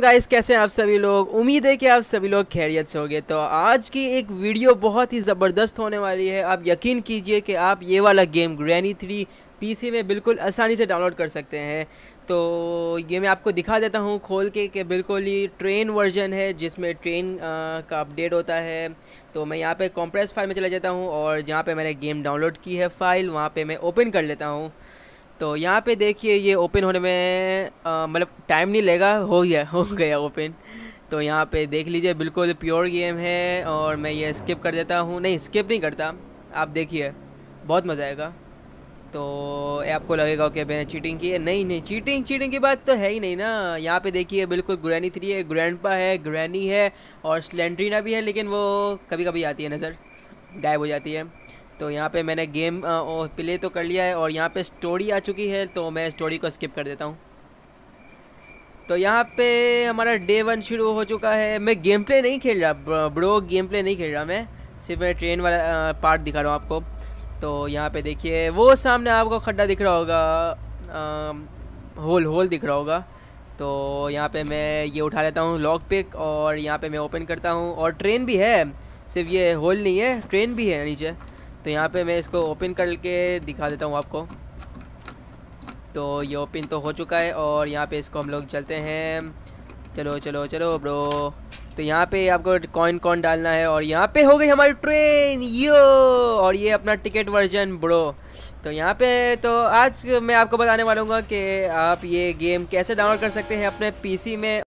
guys कैसे आप सभी लोग उम्मीद है कि आप सभी लोग खैरियत से हो तो आज की एक वीडियो बहुत ही ज़बरदस्त होने वाली है आप यकीन कीजिए कि आप ये वाला गेम ग्रैनी थ्री पीसी में बिल्कुल आसानी से डाउनलोड कर सकते हैं तो ये मैं आपको दिखा देता हूँ खोल के कि बिल्कुल ही ट्रेन वर्जन है जिसमें ट्रेन आ, का अपडेट होता है तो मैं यहाँ पे कॉम्प्रेस फाइल में चला जाता हूँ और जहाँ पे मैंने गेम डाउनलोड की है फ़ाइल वहाँ पे मैं ओपन कर लेता हूँ तो यहाँ पे देखिए ये ओपन होने में मतलब टाइम नहीं लेगा हो गया हो गया ओपन तो यहाँ पे देख लीजिए बिल्कुल प्योर गेम है और मैं ये स्किप कर देता हूँ नहीं स्किप नहीं करता आप देखिए बहुत मज़ा आएगा तो आपको लगेगा कि मैंने चीटिंग की है नहीं नहीं चीटिंग चीटिंग की बात तो है ही नहीं ना यहाँ पे देखिए बिल्कुल ग्रैनी थ्री है ग्रैंडपा है ग्रैनी है और स्लेंड्रीना भी है लेकिन वो कभी कभी आती है नज़र गायब हो जाती है तो यहाँ पे मैंने गेम प्ले तो कर लिया है और यहाँ पे स्टोरी आ चुकी है तो मैं स्टोरी को स्किप कर देता हूँ तो यहाँ पे हमारा डे वन शुरू हो चुका है मैं गेम प्ले नहीं खेल रहा ब्रो गेम प्ले नहीं खेल रहा मैं सिर्फ मैं ट्रेन वाला पार्ट दिखा रहा हूँ आपको तो यहाँ पे देखिए वो सामने आपको खड्डा दिख रहा होगा होल होल दिख रहा होगा तो यहाँ पे मैं ये उठा लेता हूँ लॉक पिक और यहाँ पे मैं ओपन करता हूँ और ट्रेन भी है सिर्फ ये होल नहीं है ट्रेन भी है नीचे तो यहाँ पे मैं इसको ओपन करके दिखा देता हूँ आपको तो ये ओपन तो हो चुका है और यहाँ पे इसको हम लोग चलते हैं चलो चलो चलो ब्रो तो यहाँ पे आपको कॉइन कॉन डालना है और यहाँ पे हो गई हमारी ट्रेन यो और ये अपना टिकट वर्जन ब्रो तो यहाँ पे तो आज मैं आपको बताने वालूँगा कि आप ये गेम कैसे डाउनलोड कर सकते हैं अपने पी में